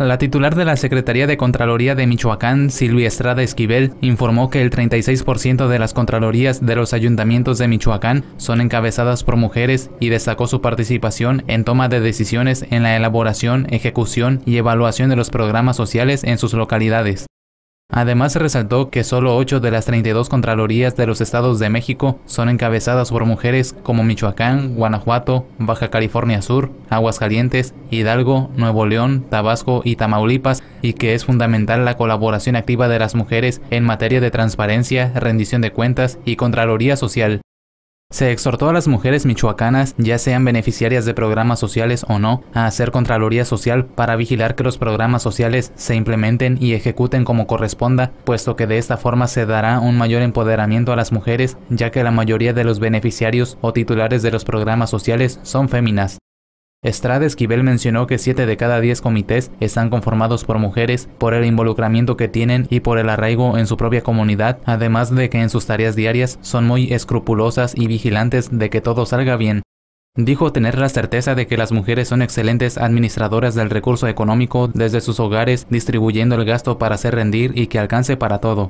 La titular de la Secretaría de Contraloría de Michoacán, Silvia Estrada Esquivel, informó que el 36% de las Contralorías de los ayuntamientos de Michoacán son encabezadas por mujeres y destacó su participación en toma de decisiones en la elaboración, ejecución y evaluación de los programas sociales en sus localidades. Además se resaltó que solo 8 de las 32 Contralorías de los estados de México son encabezadas por mujeres como Michoacán, Guanajuato, Baja California Sur, Aguascalientes, Hidalgo, Nuevo León, Tabasco y Tamaulipas y que es fundamental la colaboración activa de las mujeres en materia de transparencia, rendición de cuentas y Contraloría Social. Se exhortó a las mujeres michoacanas, ya sean beneficiarias de programas sociales o no, a hacer Contraloría Social para vigilar que los programas sociales se implementen y ejecuten como corresponda, puesto que de esta forma se dará un mayor empoderamiento a las mujeres, ya que la mayoría de los beneficiarios o titulares de los programas sociales son féminas. Estrada Esquivel mencionó que 7 de cada 10 comités están conformados por mujeres por el involucramiento que tienen y por el arraigo en su propia comunidad, además de que en sus tareas diarias son muy escrupulosas y vigilantes de que todo salga bien. Dijo tener la certeza de que las mujeres son excelentes administradoras del recurso económico desde sus hogares, distribuyendo el gasto para hacer rendir y que alcance para todo.